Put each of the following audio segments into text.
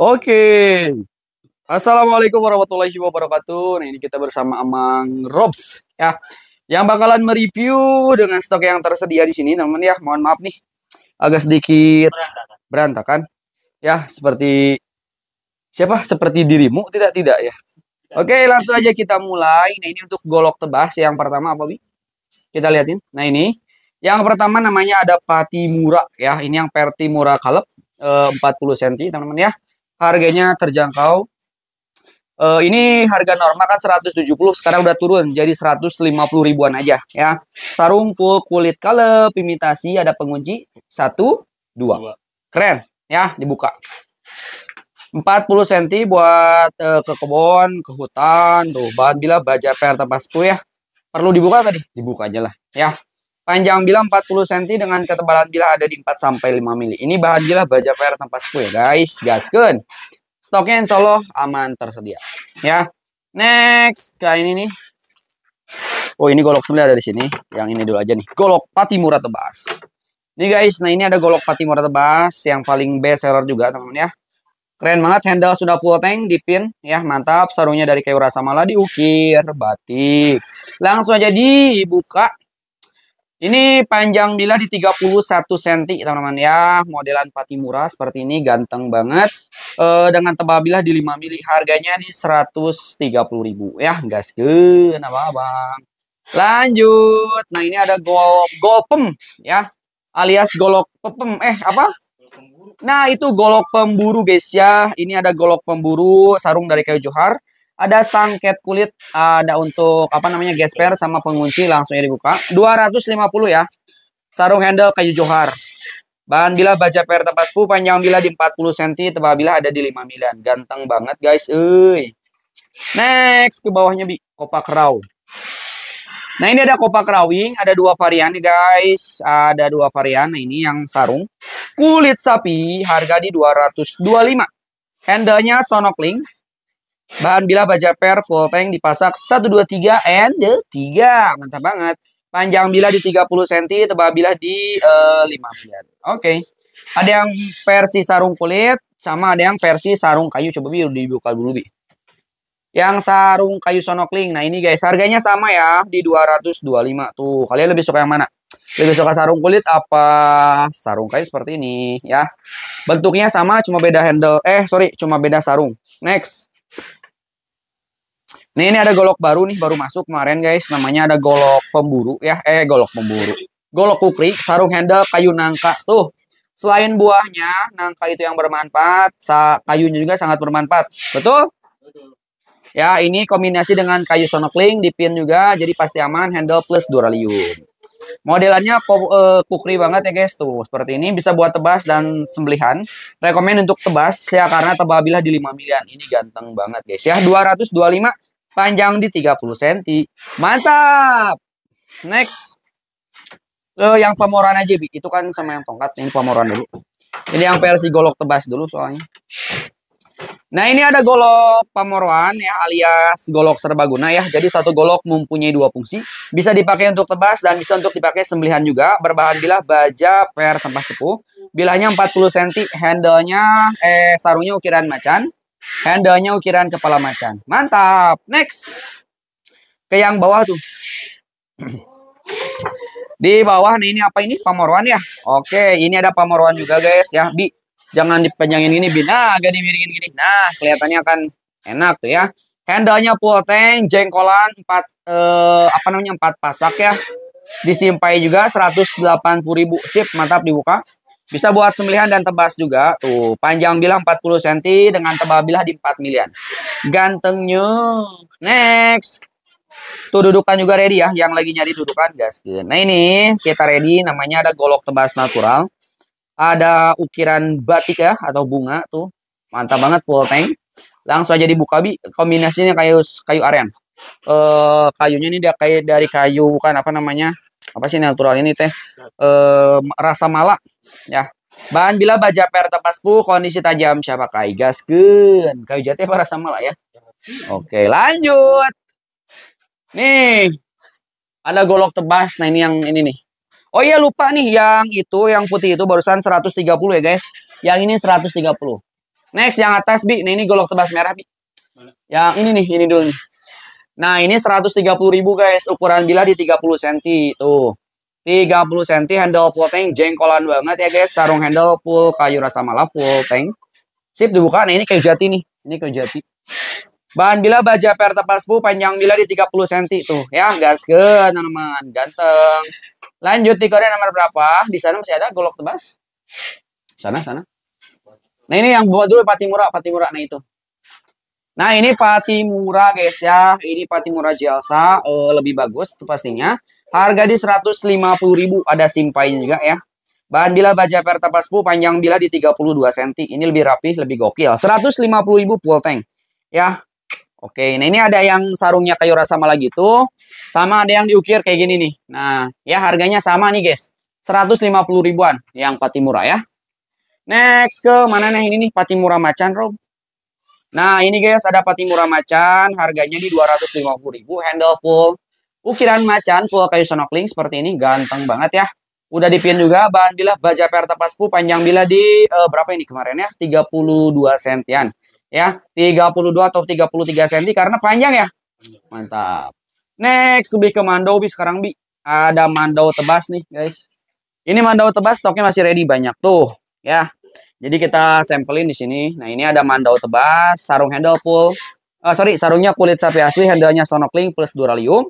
Oke. Assalamualaikum warahmatullahi wabarakatuh. Nah, ini kita bersama Amang Robs ya. Yang bakalan mereview dengan stok yang tersedia di sini, teman-teman ya. Mohon maaf nih. Agak sedikit berantakan. berantakan. Ya, seperti siapa? Seperti dirimu tidak tidak ya. Oke, langsung aja kita mulai. Nah, ini untuk golok tebas yang pertama apa, Bi? Kita liatin. Nah, ini yang pertama namanya ada Patimura ya. Ini yang Pertimura Kalep 40 cm, teman-teman ya harganya terjangkau. Uh, ini harga normal kan 170 sekarang udah turun jadi 150 ribuan aja ya. Sarung full kulit kalep imitasi ada pengunci satu dua. Keren ya dibuka. 40 cm buat uh, ke kebun, ke hutan, tuh. Bila baja per tempat 10 ya. Perlu dibuka tadi? Dibuka aja lah ya. Panjang bilah 40 cm dengan ketebalan bilah ada di 4 sampai 5 mili. Ini bahan bilah baja PR tanpa sku ya guys. Gaskeun. Stoknya insya Allah aman tersedia. Ya. Next, kain ini nih. Oh, ini golok sebenarnya ada di sini. Yang ini dulu aja nih. Golok Patimura tebas. Nih guys, nah ini ada golok Patimura tebas yang paling best seller juga, teman-teman ya. Keren banget, handle sudah full tank, dipin, ya mantap. Sarungnya dari kayu rasa malah diukir, batik. Langsung aja dibuka, ini panjang bila di 31 cm teman-teman ya. Modelan Patimura seperti ini ganteng banget. E, dengan tebal bilah di 5 mili harganya nih ribu, ya. Gas ke apa Bang. Lanjut. Nah, ini ada gol golpem ya. Alias golok pepem eh apa? Nah, itu golok pemburu guys ya. Ini ada golok pemburu sarung dari kayu johar ada sangket kulit, ada untuk apa namanya gesper sama pengunci langsungnya dibuka. 250 ya. Sarung handle kayu johar. Bahan bila baja per tempat panjang bila di 40 cm, tebal bila ada di 5 milian. Ganteng banget guys, Uy. Next, ke bawahnya Bi, Kopak Raw. Nah ini ada Kopak Rawing, ada dua varian nih guys. Ada dua varian, nah ini yang sarung. Kulit sapi, harga di 225. Handlenya Sonokling, Bahan bila baja per full tank dipasak 1, 2, 3, and 3. Mantap banget. Panjang bila di 30 cm, tebal bila di uh, 5 cm. Oke. Okay. Ada yang versi sarung kulit, sama ada yang versi sarung kayu. Coba biar dibuka dulu, Bi. Yang sarung kayu sonokling. Nah, ini guys, harganya sama ya di 225. Tuh, kalian lebih suka yang mana? Lebih suka sarung kulit apa sarung kayu seperti ini ya. Bentuknya sama cuma beda handle. Eh, sorry, cuma beda sarung. Next. Nih ini ada golok baru nih baru masuk kemarin guys. Namanya ada golok pemburu ya. Eh golok pemburu. Golok kukri, sarung handle kayu nangka. Tuh, selain buahnya, nangka itu yang bermanfaat, kayunya juga sangat bermanfaat. Betul? Betul. Ya, ini kombinasi dengan kayu sonokling dipin juga, jadi pasti aman, handle plus duralium. Modelannya uh, kukri banget ya guys tuh. Seperti ini bisa buat tebas dan sembelihan. Rekomen untuk tebas ya karena tebal bilah di 5 milian. Ini ganteng banget guys ya. 225 panjang di 30 cm. Mantap. Next. Uh, yang pemoran aja, Bi. Itu kan sama yang tongkat, yang pemoran dulu. Ini yang versi golok tebas dulu soalnya. Nah, ini ada golok pamorwan ya alias golok serbaguna ya. Jadi satu golok mempunyai dua fungsi. Bisa dipakai untuk tebas dan bisa untuk dipakai sembelihan juga. Berbahan bilah baja per tempat sepuh. Bilahnya 40 cm, handle-nya eh sarungnya ukiran macan. Handle-nya ukiran kepala macan. Mantap. Next. Ke yang bawah tuh. Di bawah nih ini apa ini? Pamorwan ya. Oke, ini ada pamorwan juga guys ya. Bi, jangan dipanjangin gini Bi. Nah, agak dimiringin gini. Nah, kelihatannya akan enak tuh ya. Handlenya full tank, jengkolan 4 eh, apa namanya? 4 pasak ya. Disimpai juga 180.000. Sip, mantap dibuka. Bisa buat sembelihan dan tebas juga. Tuh, panjang bilah 40 cm dengan tebal bilah di 4 milian. Gantengnya. Next. Tuh dudukan juga ready ya. Yang lagi nyari dudukan gas. Nah ini kita ready. Namanya ada golok tebas natural. Ada ukiran batik ya atau bunga tuh. Mantap banget full tank. Langsung aja dibuka bi. Kombinasinya kayu kayu aren. Eh kayunya ini dia kayak dari kayu bukan apa namanya apa sih natural ini teh e, rasa malak ya bahan bila baja per tepas pu kondisi tajam siapa kai gaskeun kayu jati apa rasa malak ya oke lanjut nih ada golok tebas nah ini yang ini nih oh iya lupa nih yang itu yang putih itu barusan 130 ya guys yang ini 130 next yang atas bi nah ini golok tebas merah bi yang ini nih ini dulu nih Nah, ini 130.000 guys, ukuran bila di 30 cm tuh. 30 cm handle full tank jengkolan banget ya guys, sarung handle full kayu rasa malah full tank. Sip dibuka. Nah, ini kayu jati nih. Ini kayu jati. Bahan bila baja per tepas bu, panjang bila di 30 cm tuh ya, gas ke teman-teman, ganteng. Lanjut tikernya nomor berapa? Di sana masih ada golok tebas. Sana sana. Nah ini yang buat dulu Patimura, Patimura nah itu. Nah ini Patimura guys ya, ini Patimura Jelsa uh, eh, lebih bagus tuh pastinya. Harga di 150.000 ada simpainya juga ya. Bahan bila baja pertapaspu panjang bila di 32 cm. Ini lebih rapih, lebih gokil. 150.000 full tank. Ya. Oke, nah ini ada yang sarungnya kayu rasa malah gitu. Sama ada yang diukir kayak gini nih. Nah, ya harganya sama nih guys. 150 ribuan yang Patimura ya. Next ke mana nih ini nih Patimura Macan Rob. Nah, ini guys ada pati murah macan, harganya di ribu handle full. Ukiran macan full kayu sonokling seperti ini, ganteng banget ya. Udah dipin juga bahan bilah baja per tapaspu panjang bila di uh, berapa ini kemarin ya? 32 sentian. Ya, 32 atau 33 senti karena panjang ya. Mantap. Next, lebih ke mandau bi sekarang bi. Ada mandau tebas nih, guys. Ini mandau tebas stoknya masih ready banyak tuh, ya. Jadi kita sampelin di sini. Nah, ini ada mandau tebas, sarung handle full. Uh, sorry, sarungnya kulit sapi asli, handlenya sonokling plus duralium.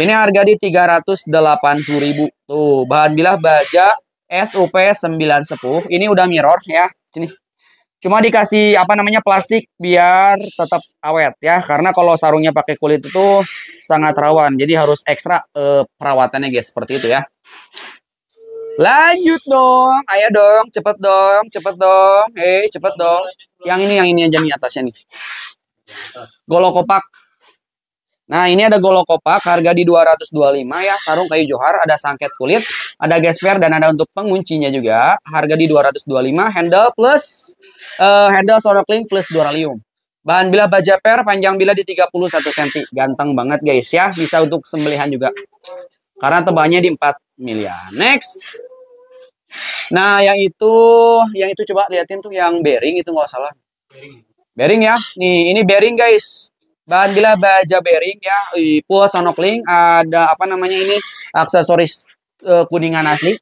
Ini harga di 380.000. Tuh, bahan bilah baja SUP 910. Ini udah mirror ya. Sini. Cuma dikasih apa namanya plastik biar tetap awet ya. Karena kalau sarungnya pakai kulit itu sangat rawan. Jadi harus ekstra eh, perawatannya guys, seperti itu ya. Lanjut dong, ayo dong, cepet dong, cepet dong, eh hey, cepet dong. Yang ini, yang ini aja nih atasnya nih. Golokopak. Nah ini ada Golokopak, harga di 225 ya, sarung kayu johar, ada sangket kulit, ada gesper dan ada untuk penguncinya juga. Harga di 225, handle plus, uh, handle sonokling plus duralium. Bahan bilah baja per, panjang bilah di 31 cm. Ganteng banget guys ya, bisa untuk sembelihan juga. Karena tebanya di 4 miliar. Next. Nah, yang itu, yang itu coba liatin tuh yang bearing itu nggak salah. Bearing. bearing ya. Nih, ini bearing guys. Bahan bila baja bearing ya, full sonokling, ada apa namanya ini aksesoris uh, kuningan asli.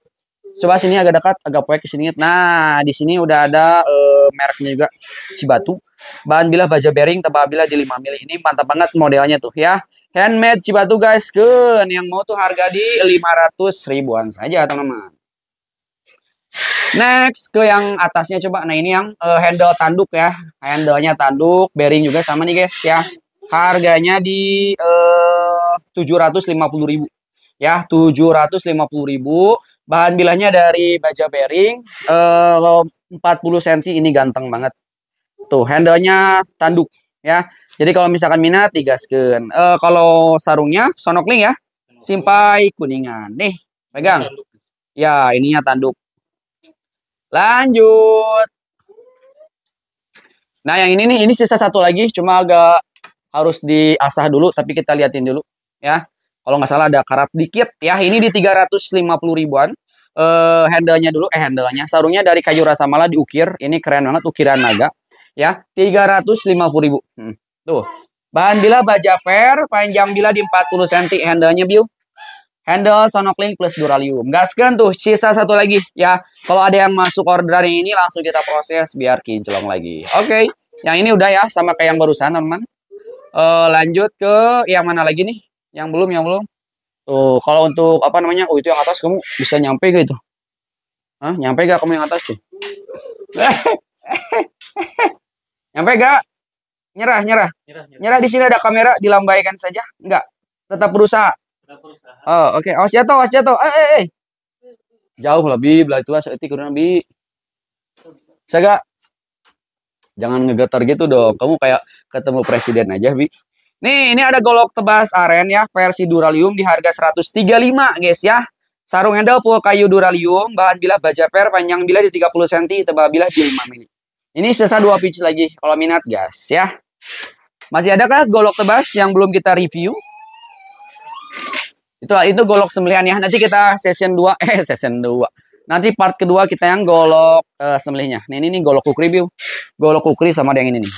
Coba sini agak dekat, agak poek ke sini. Nah, di sini udah ada uh, mereknya juga Cibatu. Bahan bila baja bearing tebal bila di 5 mili. Ini mantap banget modelnya tuh ya. Handmade Cibatu guys, keren. yang mau tuh harga di 500 ribuan saja, teman-teman. Next ke yang atasnya coba. Nah, ini yang uh, handle tanduk ya. Handlenya tanduk, bearing juga sama nih guys ya. Harganya di uh, ribu Ya, ribu Bahan bilahnya dari baja bearing, uh, 40 cm ini ganteng banget. Tuh, handlenya tanduk ya. Jadi kalau misalkan minat digaskeun. Uh, eh, kalau sarungnya sonokling ya, simpai kuningan. Nih, pegang. Ya, ininya tanduk. Lanjut. Nah, yang ini nih, ini sisa satu lagi, cuma agak harus diasah dulu, tapi kita liatin dulu ya. Kalau nggak salah ada karat dikit ya. Ini di 350 ribuan. uh, handlenya dulu eh handlenya. Sarungnya dari kayu rasa malah diukir. Ini keren banget ukiran naga ya. 350 ribu. Hmm. Tuh. Bahan bila baja per, panjang bila di 40 cm handlenya biu. Handle sonokling plus Duralium. kan tuh, sisa satu lagi ya. Kalau ada yang masuk orderan ini langsung kita proses biar kinclong lagi. Oke, okay. yang ini udah ya sama kayak yang barusan teman-teman. Uh, lanjut ke yang mana lagi nih? Yang belum, yang belum. Tuh, kalau untuk apa namanya? Oh, itu yang atas kamu bisa nyampe gak itu? Hah, nyampe gak kamu yang atas tuh? nyampe gak? Nyerah, nyerah. Nyerah, nyerah. nyerah di sini ada kamera, dilambaikan saja. Enggak. Tetap berusaha. Tetap berusaha. Oh, oke. Okay. Awas jatuh, awas jatuh. Eh, eh, eh. Jauh lebih, belah tua, seletik, kurang lebih. Bisa gak? Jangan ngegetar gitu dong. Kamu kayak ketemu presiden aja, Bi. Nih, ini ada golok tebas aren ya, versi Duralium di harga 135 guys ya. Sarung handle full kayu Duralium, bahan bilah baja per, panjang bilah di 30 cm, tebal bilah di 5 mm. Ini sisa 2 pitch lagi, kalau minat guys ya. Masih ada kah golok tebas yang belum kita review? Itu itu golok sembelihan ya. Nanti kita session 2, eh session 2. Nanti part kedua kita yang golok uh, sembelihnya. Nih ini nih golok kukri, Biu. Golok kukri sama yang ini nih.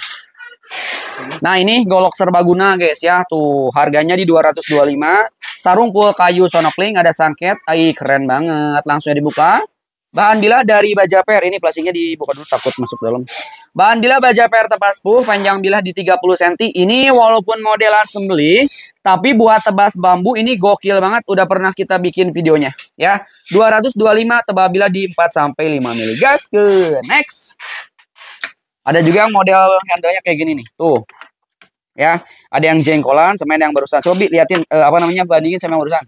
Nah, ini golok serbaguna, guys ya. Tuh, harganya di 225. Sarung pul kayu sonokling ada sangket. Ay, keren banget. Langsung dibuka. Bahan bila dari baja per. Ini plastiknya dibuka dulu takut masuk dalam. Bahan bila baja per tebas puh, panjang bila di 30 cm. Ini walaupun modelan sembeli, tapi buat tebas bambu ini gokil banget. Udah pernah kita bikin videonya ya. 225 tebal bila di 4 sampai 5 mili. Gas ke next. Ada juga yang model handle-nya kayak gini nih. Tuh. Ya, ada yang jengkolan sama yang barusan. Coba liatin eh, apa namanya bandingin sama yang barusan.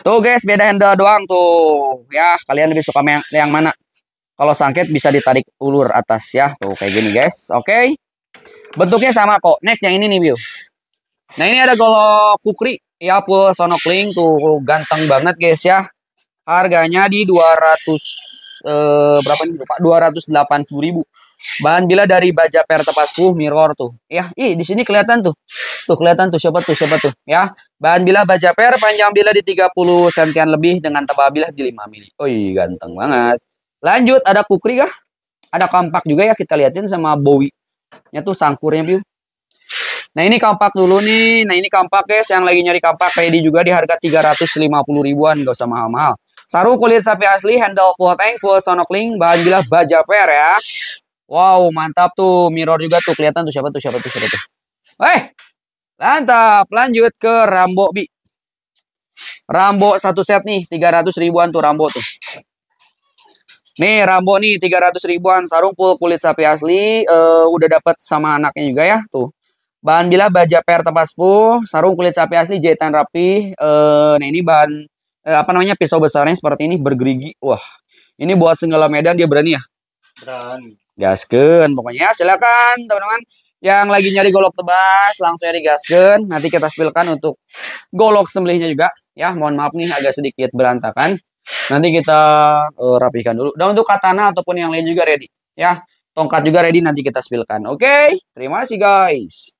Tuh guys, beda handle doang tuh. Ya, kalian lebih suka yang, yang mana? Kalau sangket bisa ditarik ulur atas ya. Tuh kayak gini guys. Oke. Okay. Bentuknya sama kok. Next yang ini nih, view. Nah, ini ada golok kukri. Ya, full sonokling tuh ganteng banget guys ya. Harganya di 200 eh, berapa nih? Lupa. 280 ribu Bahan bila dari baja per tepas puh mirror tuh. Ya, ih di sini kelihatan tuh. Tuh kelihatan tuh siapa tuh siapa tuh, ya. Bahan bila baja per panjang bila di 30 cm lebih dengan tebal bila di 5 mili. Oi, ganteng banget. Lanjut ada kukri kah? Ada kampak juga ya kita liatin sama bowi Nya tuh sangkurnya view. Nah ini kampak dulu nih. Nah ini kampak guys yang lagi nyari kampak ready juga di harga 350 ribuan gak usah mahal-mahal. Saru kulit sapi asli, handle kuoteng, ankle, sonokling, bahan bilah baja per ya. Wow, mantap tuh. Mirror juga tuh kelihatan tuh siapa tuh siapa tuh siapa tuh. Eh, Mantap. Lanjut ke Rambo Bi. Rambo satu set nih 300 ribuan tuh Rambo tuh. Nih Rambo nih 300 ribuan sarung full kulit sapi asli uh, udah dapat sama anaknya juga ya tuh. Bahan bila baja per tempat sepuh. sarung kulit sapi asli jahitan rapi. Uh, nah ini bahan uh, apa namanya pisau besarnya seperti ini bergerigi. Wah, ini buat segala medan dia berani ya? Berani gasken pokoknya silakan teman-teman yang lagi nyari golok tebas langsung ya Gaskan. nanti kita spilkan untuk golok sembelihnya juga ya mohon maaf nih agak sedikit berantakan nanti kita uh, rapikan dulu dan untuk katana ataupun yang lain juga ready ya tongkat juga ready nanti kita spilkan oke okay? terima kasih guys